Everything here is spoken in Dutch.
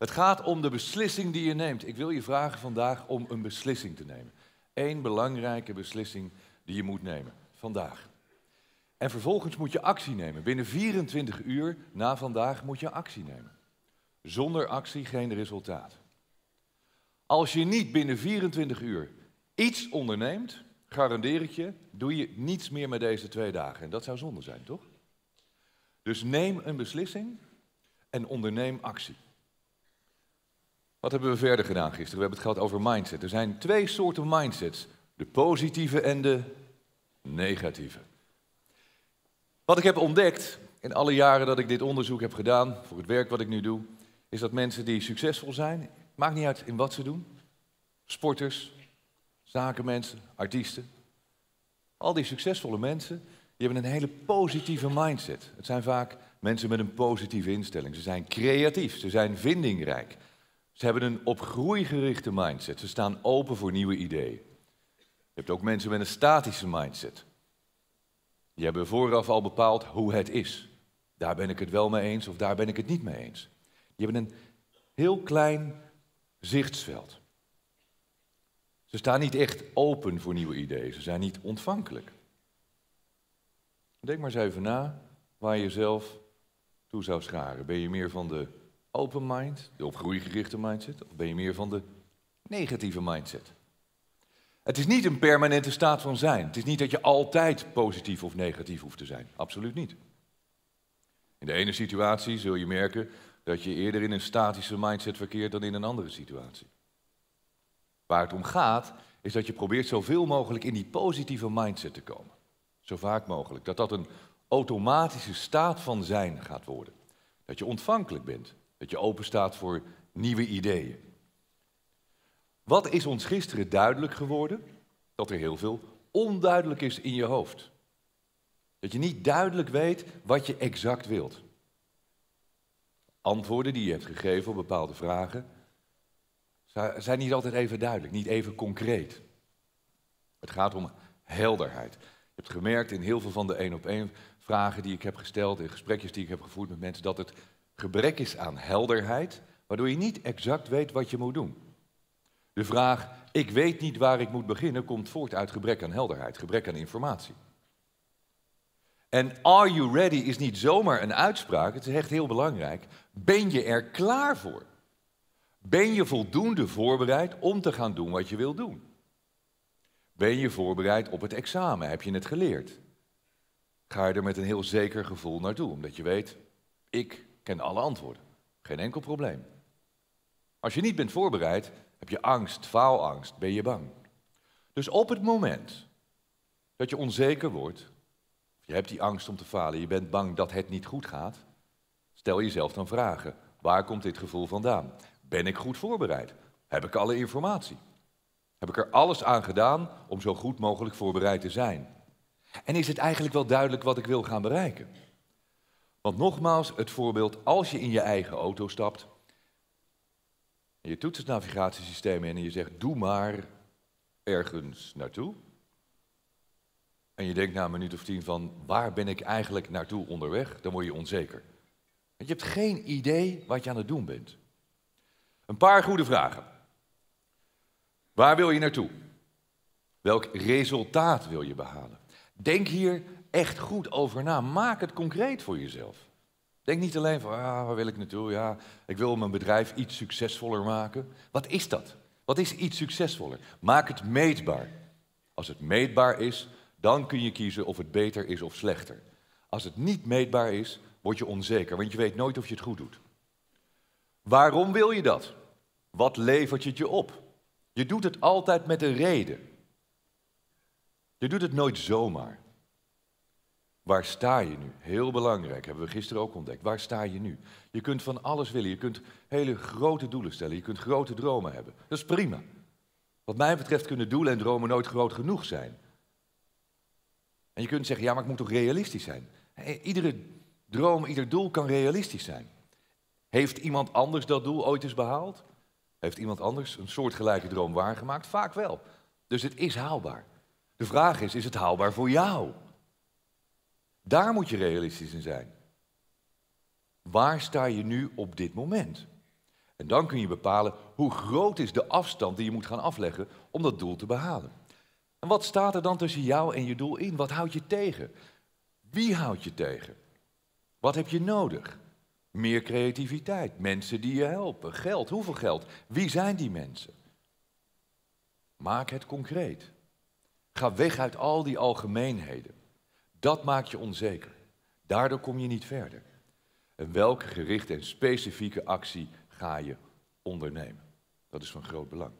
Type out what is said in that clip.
Het gaat om de beslissing die je neemt. Ik wil je vragen vandaag om een beslissing te nemen. Eén belangrijke beslissing die je moet nemen. Vandaag. En vervolgens moet je actie nemen. Binnen 24 uur na vandaag moet je actie nemen. Zonder actie geen resultaat. Als je niet binnen 24 uur iets onderneemt, garandeer ik je, doe je niets meer met deze twee dagen. En dat zou zonde zijn, toch? Dus neem een beslissing en onderneem actie. Wat hebben we verder gedaan gisteren? We hebben het gehad over mindset. Er zijn twee soorten mindsets: de positieve en de negatieve. Wat ik heb ontdekt in alle jaren dat ik dit onderzoek heb gedaan, voor het werk wat ik nu doe, is dat mensen die succesvol zijn, maakt niet uit in wat ze doen, sporters, zakenmensen, artiesten, al die succesvolle mensen, die hebben een hele positieve mindset. Het zijn vaak mensen met een positieve instelling. Ze zijn creatief, ze zijn vindingrijk. Ze hebben een op groei gerichte mindset. Ze staan open voor nieuwe ideeën. Je hebt ook mensen met een statische mindset. Die hebben vooraf al bepaald hoe het is. Daar ben ik het wel mee eens of daar ben ik het niet mee eens. Die hebben een heel klein zichtsveld. Ze staan niet echt open voor nieuwe ideeën. Ze zijn niet ontvankelijk. Denk maar eens even na waar je zelf toe zou scharen. Ben je meer van de open mind, de opgroeigerichte mindset? Of ben je meer van de negatieve mindset? Het is niet een permanente staat van zijn. Het is niet dat je altijd positief of negatief hoeft te zijn. Absoluut niet. In de ene situatie zul je merken dat je eerder in een statische mindset verkeert dan in een andere situatie. Waar het om gaat, is dat je probeert zoveel mogelijk in die positieve mindset te komen. Zo vaak mogelijk. Dat dat een automatische staat van zijn gaat worden. Dat je ontvankelijk bent dat je open staat voor nieuwe ideeën. Wat is ons gisteren duidelijk geworden? Dat er heel veel onduidelijk is in je hoofd. Dat je niet duidelijk weet wat je exact wilt. Antwoorden die je hebt gegeven op bepaalde vragen zijn niet altijd even duidelijk, niet even concreet. Het gaat om helderheid. Je hebt gemerkt in heel veel van de één op één vragen die ik heb gesteld, in gesprekjes die ik heb gevoerd met mensen, dat het gebrek is aan helderheid, waardoor je niet exact weet wat je moet doen. De vraag, ik weet niet waar ik moet beginnen, komt voort uit gebrek aan helderheid, gebrek aan informatie. En are you ready is niet zomaar een uitspraak, het is echt heel belangrijk. Ben je er klaar voor? Ben je voldoende voorbereid om te gaan doen wat je wil doen? Ben je voorbereid op het examen? Heb je het geleerd? Ga je er met een heel zeker gevoel naartoe, omdat je weet, ik en alle antwoorden. Geen enkel probleem. Als je niet bent voorbereid, heb je angst, faalangst, ben je bang. Dus op het moment dat je onzeker wordt, je hebt die angst om te falen, je bent bang dat het niet goed gaat, stel jezelf dan vragen: waar komt dit gevoel vandaan? Ben ik goed voorbereid? Heb ik alle informatie? Heb ik er alles aan gedaan om zo goed mogelijk voorbereid te zijn? En is het eigenlijk wel duidelijk wat ik wil gaan bereiken? Want nogmaals, het voorbeeld, als je in je eigen auto stapt, en je toetst het navigatiesysteem in en je zegt, doe maar ergens naartoe. En je denkt na een minuut of tien van, waar ben ik eigenlijk naartoe onderweg? Dan word je onzeker. Want je hebt geen idee wat je aan het doen bent. Een paar goede vragen. Waar wil je naartoe? Welk resultaat wil je behalen? Denk hier echt goed over na. Maak het concreet voor jezelf. Denk niet alleen van, ah, waar wil ik naartoe? Ja, ik wil mijn bedrijf iets succesvoller maken. Wat is dat? Wat is iets succesvoller? Maak het meetbaar. Als het meetbaar is, dan kun je kiezen of het beter is of slechter. Als het niet meetbaar is, word je onzeker, want je weet nooit of je het goed doet. Waarom wil je dat? Wat levert het je op? Je doet het altijd met een reden. Je doet het nooit zomaar. Waar sta je nu? Heel belangrijk, hebben we gisteren ook ontdekt. Waar sta je nu? Je kunt van alles willen. Je kunt hele grote doelen stellen. Je kunt grote dromen hebben. Dat is prima. Wat mij betreft kunnen doelen en dromen nooit groot genoeg zijn. En je kunt zeggen, ja, maar ik moet toch realistisch zijn? Eh, iedere droom, ieder doel kan realistisch zijn. Heeft iemand anders dat doel ooit eens behaald? Heeft iemand anders een soortgelijke droom waargemaakt? Vaak wel. Dus het is haalbaar. De vraag is, is het haalbaar voor jou? Daar moet je realistisch in zijn. Waar sta je nu op dit moment? En dan kun je bepalen hoe groot is de afstand die je moet gaan afleggen om dat doel te behalen. En wat staat er dan tussen jou en je doel in? Wat houdt je tegen? Wie houdt je tegen? Wat heb je nodig? Meer creativiteit, mensen die je helpen, geld, hoeveel geld? Wie zijn die mensen? Maak het concreet. Ga weg uit al die algemeenheden. Dat maakt je onzeker. Daardoor kom je niet verder. En welke gerichte en specifieke actie ga je ondernemen? Dat is van groot belang.